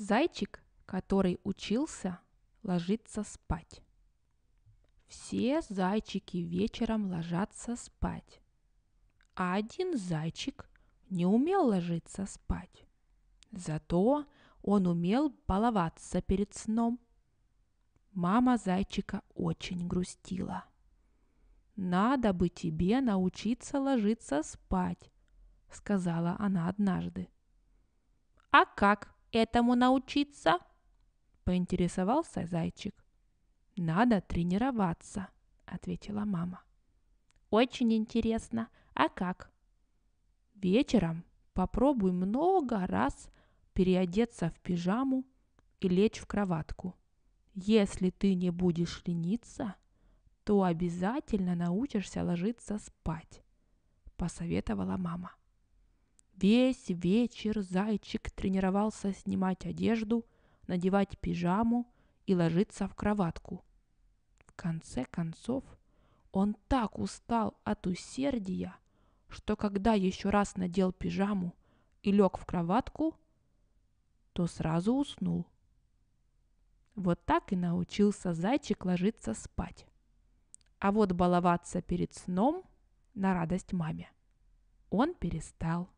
Зайчик, который учился, ложится спать. Все зайчики вечером ложатся спать, а один зайчик не умел ложиться спать. Зато он умел баловаться перед сном. Мама зайчика очень грустила. «Надо бы тебе научиться ложиться спать», — сказала она однажды. «А как?» этому научиться?» — поинтересовался зайчик. «Надо тренироваться», — ответила мама. «Очень интересно. А как?» «Вечером попробуй много раз переодеться в пижаму и лечь в кроватку. Если ты не будешь лениться, то обязательно научишься ложиться спать», — посоветовала мама. Весь вечер зайчик тренировался снимать одежду, надевать пижаму и ложиться в кроватку. В конце концов, он так устал от усердия, что когда еще раз надел пижаму и лег в кроватку, то сразу уснул. Вот так и научился зайчик ложиться спать. А вот баловаться перед сном на радость маме он перестал.